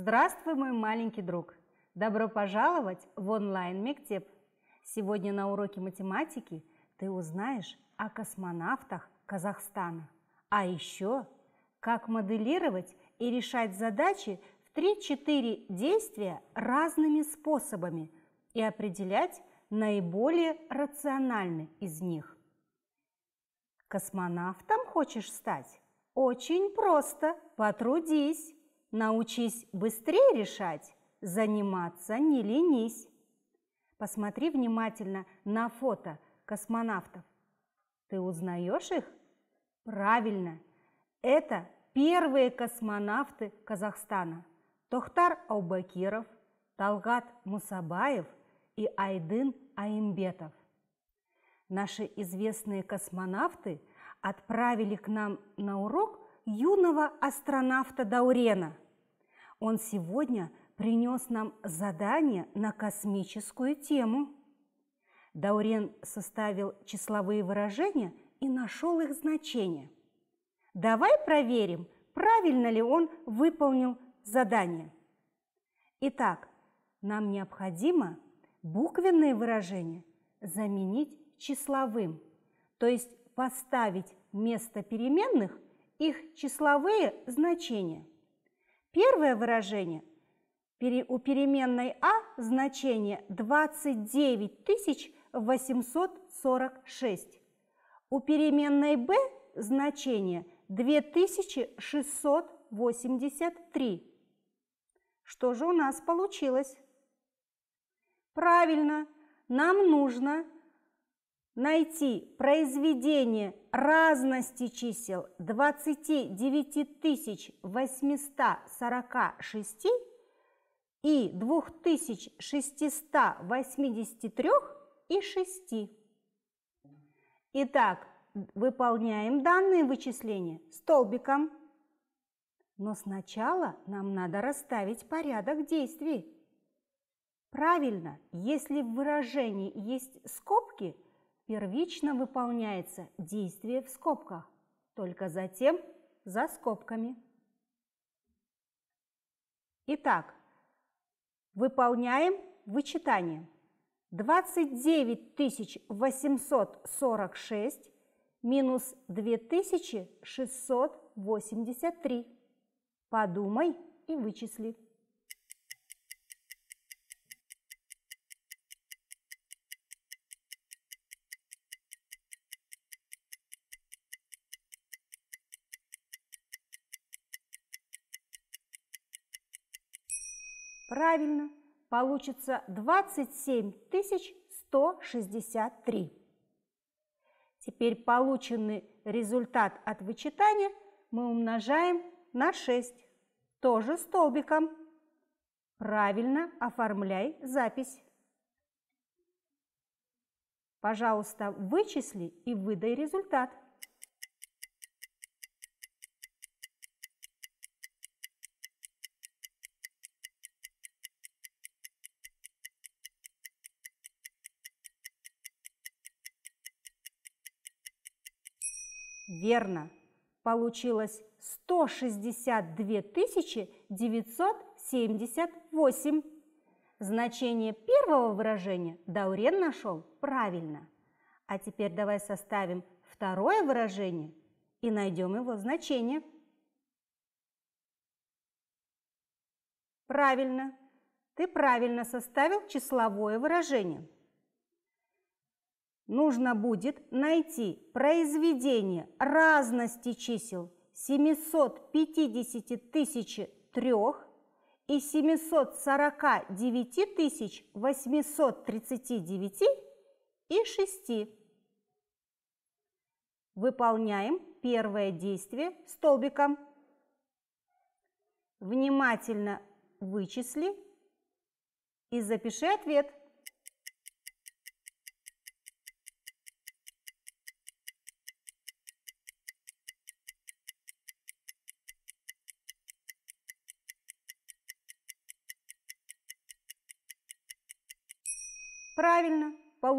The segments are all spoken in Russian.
Здравствуй, мой маленький друг! Добро пожаловать в онлайн-мектеп! Сегодня на уроке математики ты узнаешь о космонавтах Казахстана, а еще как моделировать и решать задачи в 3-4 действия разными способами и определять наиболее рациональный из них. Космонавтом хочешь стать? Очень просто, потрудись! Научись быстрее решать, заниматься не ленись. Посмотри внимательно на фото космонавтов. Ты узнаешь их? Правильно, это первые космонавты Казахстана. Тохтар Аубакиров, Талгат Мусабаев и Айдын Аимбетов. Наши известные космонавты отправили к нам на урок юного астронавта Даурена. Он сегодня принес нам задание на космическую тему. Даурен составил числовые выражения и нашел их значение. Давай проверим, правильно ли он выполнил задание. Итак, нам необходимо буквенные выражения заменить числовым, то есть поставить вместо переменных их числовые значения. Первое выражение у переменной А значение 29 846. У переменной Б значение 2683. Что же у нас получилось? Правильно, нам нужно найти произведение разности чисел 29 846 и 2683 и 6. Итак, выполняем данные вычисления столбиком. Но сначала нам надо расставить порядок действий. Правильно, если в выражении есть скобки – первично выполняется действие в скобках, только затем за скобками. Итак, выполняем вычитание. 29 846 минус 2683. Подумай и вычисли. Правильно, получится 27 163. Теперь полученный результат от вычитания мы умножаем на 6, тоже столбиком. Правильно оформляй запись. Пожалуйста, вычисли и выдай результат. Верно, получилось 162 978. Значение первого выражения Даурен нашел правильно. А теперь давай составим второе выражение и найдем его значение. Правильно, ты правильно составил числовое выражение – Нужно будет найти произведение разности чисел 750 тысяч трех и 749 тысяч 839 и 6. Выполняем первое действие столбиком. Внимательно вычисли и запиши ответ.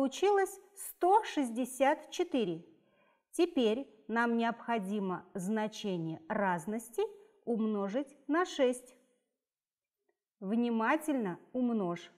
получилось 164. Теперь нам необходимо значение разности умножить на 6. Внимательно умножь.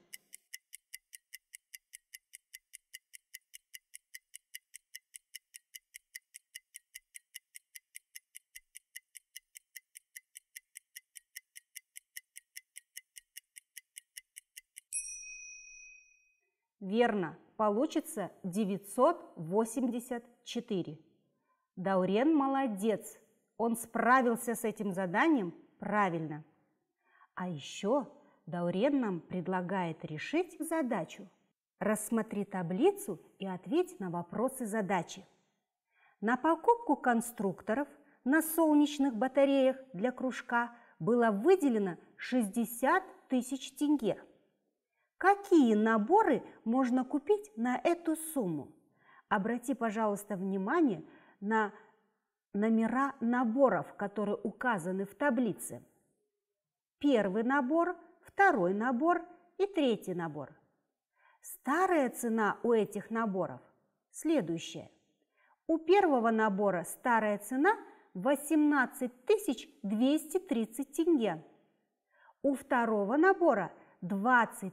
Верно, получится 984. Даурен молодец, он справился с этим заданием правильно. А еще Даурен нам предлагает решить задачу. Рассмотри таблицу и ответь на вопросы задачи. На покупку конструкторов на солнечных батареях для кружка было выделено 60 тысяч тенге – Какие наборы можно купить на эту сумму? Обрати, пожалуйста, внимание на номера наборов, которые указаны в таблице. Первый набор, второй набор и третий набор. Старая цена у этих наборов следующая. У первого набора старая цена 18 230 тенге. У второго набора 20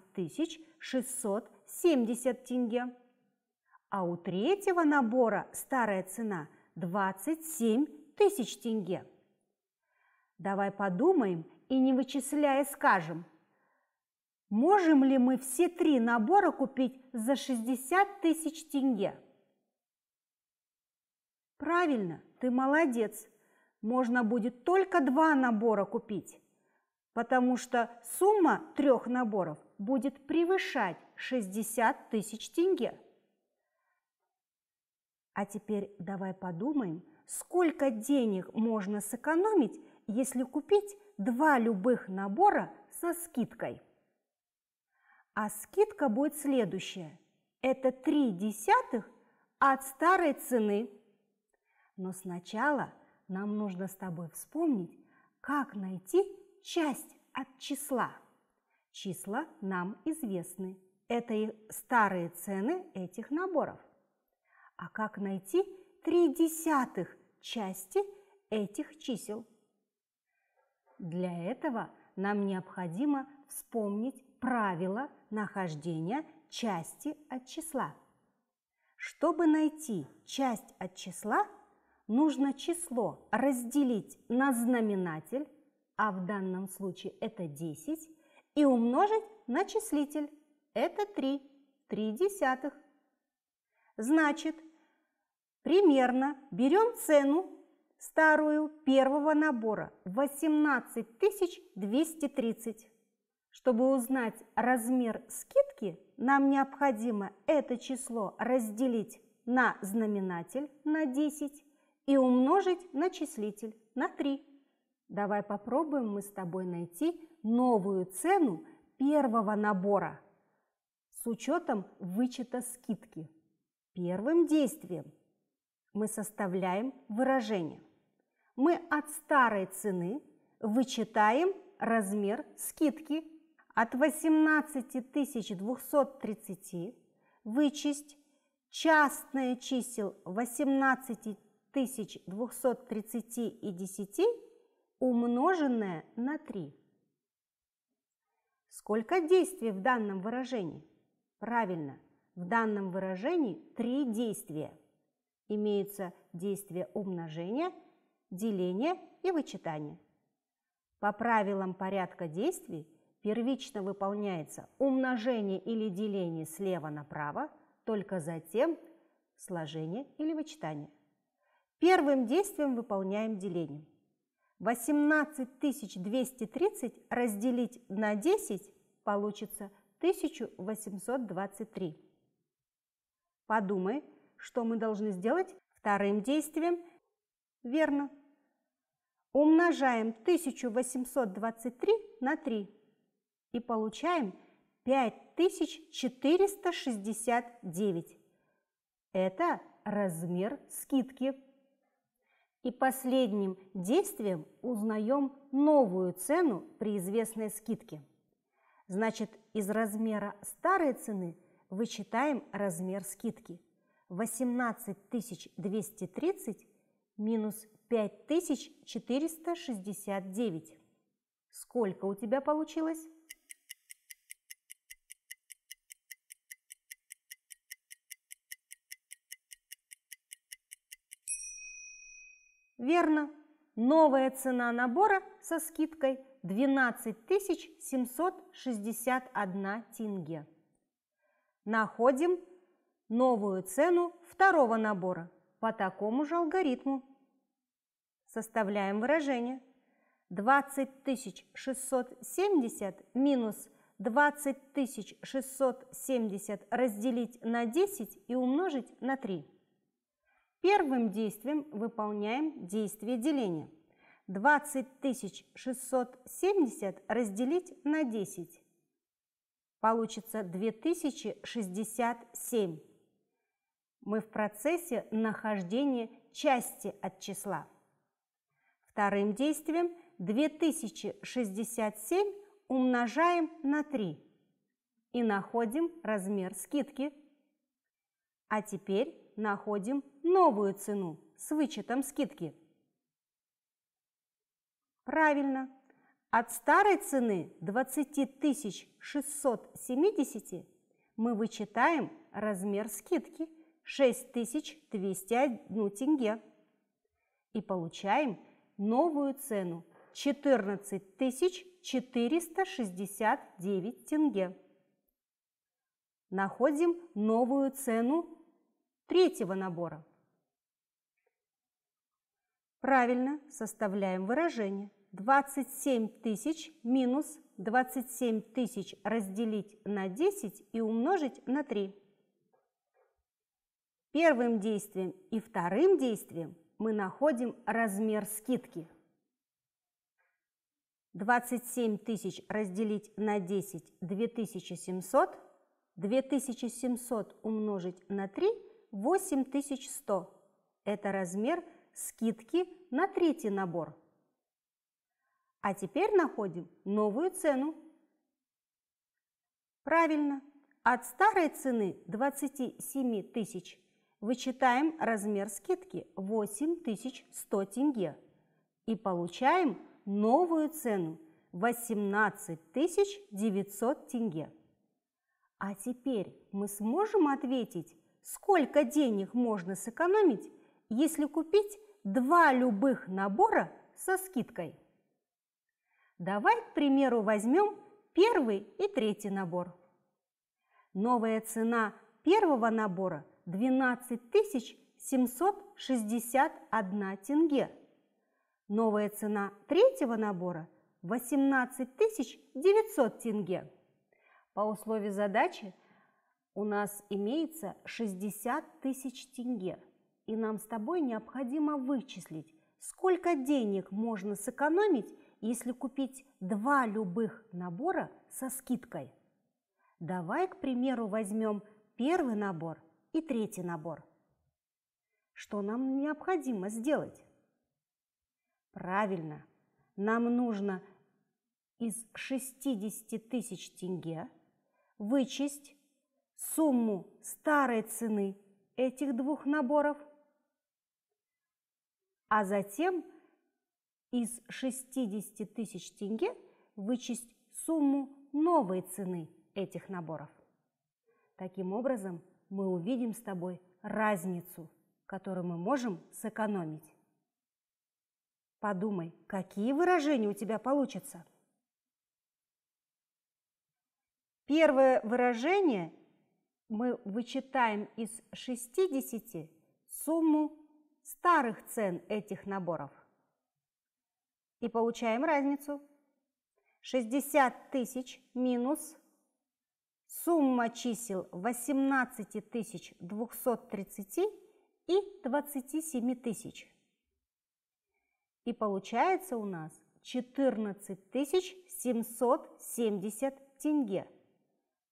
670 тенге. А у третьего набора старая цена 27 тысяч тенге. Давай подумаем и не вычисляя скажем, можем ли мы все три набора купить за 60 тысяч тенге? Правильно, ты молодец. Можно будет только два набора купить потому что сумма трех наборов будет превышать 60 тысяч тенге. А теперь давай подумаем, сколько денег можно сэкономить, если купить два любых набора со скидкой. А скидка будет следующая. Это три десятых от старой цены. Но сначала нам нужно с тобой вспомнить, как найти часть от числа. Числа нам известны. Это и старые цены этих наборов. А как найти три десятых части этих чисел? Для этого нам необходимо вспомнить правило нахождения части от числа. Чтобы найти часть от числа, нужно число разделить на знаменатель а в данном случае это 10, и умножить на числитель. Это 3, 3 десятых. Значит, примерно берем цену старую первого набора 18230. Чтобы узнать размер скидки, нам необходимо это число разделить на знаменатель на 10 и умножить на числитель на 3. Давай попробуем мы с тобой найти новую цену первого набора с учетом вычета скидки. Первым действием мы составляем выражение. Мы от старой цены вычитаем размер скидки от 18 230 вычесть частное чисел 18 230 и 10 умноженное на 3. Сколько действий в данном выражении? Правильно, в данном выражении три действия. Имеются действия умножения, деления и вычитания. По правилам порядка действий первично выполняется умножение или деление слева направо, только затем сложение или вычитание. Первым действием выполняем деление – 18230 разделить на 10 получится 1823. Подумай, что мы должны сделать вторым действием. Верно. Умножаем 1823 на 3 и получаем 5469. Это размер скидки и последним действием узнаем новую цену при известной скидке. Значит, из размера старой цены вычитаем размер скидки. 18230 минус 5469. Сколько у тебя получилось? Верно. Новая цена набора со скидкой 12 761 тенге. Находим новую цену второго набора по такому же алгоритму. Составляем выражение. 20 670 минус 20 670 разделить на 10 и умножить на 3. Первым действием выполняем действие деления. 20670 разделить на 10. Получится 2067. Мы в процессе нахождения части от числа. Вторым действием 2067 умножаем на 3 и находим размер скидки. А теперь находим новую цену с вычетом скидки. Правильно. От старой цены 20 670 мы вычитаем размер скидки 6201 тенге и получаем новую цену 14 469 тенге. Находим новую цену третьего набора. Правильно составляем выражение. 27 тысяч минус 27 тысяч разделить на 10 и умножить на 3. Первым действием и вторым действием мы находим размер скидки. 27 тысяч разделить на 10 – 2700, 2700 умножить на 3 8100. Это размер скидки на третий набор. А теперь находим новую цену. Правильно, от старой цены 27 тысяч вычитаем размер скидки 8100 тенге и получаем новую цену 18900 тенге. А теперь мы сможем ответить, сколько денег можно сэкономить, если купить два любых набора со скидкой. Давай, к примеру, возьмем первый и третий набор. Новая цена первого набора 12 761 тенге. Новая цена третьего набора 18 900 тенге. По условию задачи – у нас имеется 60 тысяч тенге, и нам с тобой необходимо вычислить, сколько денег можно сэкономить, если купить два любых набора со скидкой. Давай, к примеру, возьмем первый набор и третий набор. Что нам необходимо сделать? Правильно, нам нужно из 60 тысяч тенге вычесть сумму старой цены этих двух наборов, а затем из 60 тысяч тенге вычесть сумму новой цены этих наборов. Таким образом, мы увидим с тобой разницу, которую мы можем сэкономить. Подумай, какие выражения у тебя получатся. Первое выражение мы вычитаем из 60 сумму старых цен этих наборов и получаем разницу. 60 тысяч минус сумма чисел 18 тысяч 230 и 27 тысяч. И получается у нас 14 тысяч 770 тенге.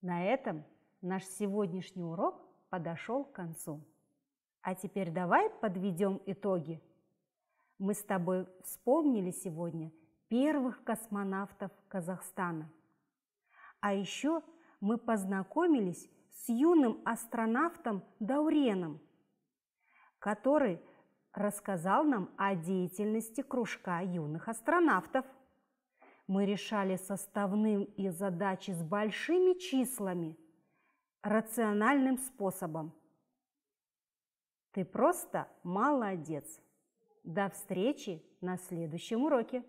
На этом наш сегодняшний урок подошел к концу. А теперь давай подведем итоги. Мы с тобой вспомнили сегодня первых космонавтов Казахстана. А еще мы познакомились с юным астронавтом Дауреном, который рассказал нам о деятельности кружка юных астронавтов – мы решали составным и задачи с большими числами рациональным способом. Ты просто молодец. До встречи на следующем уроке.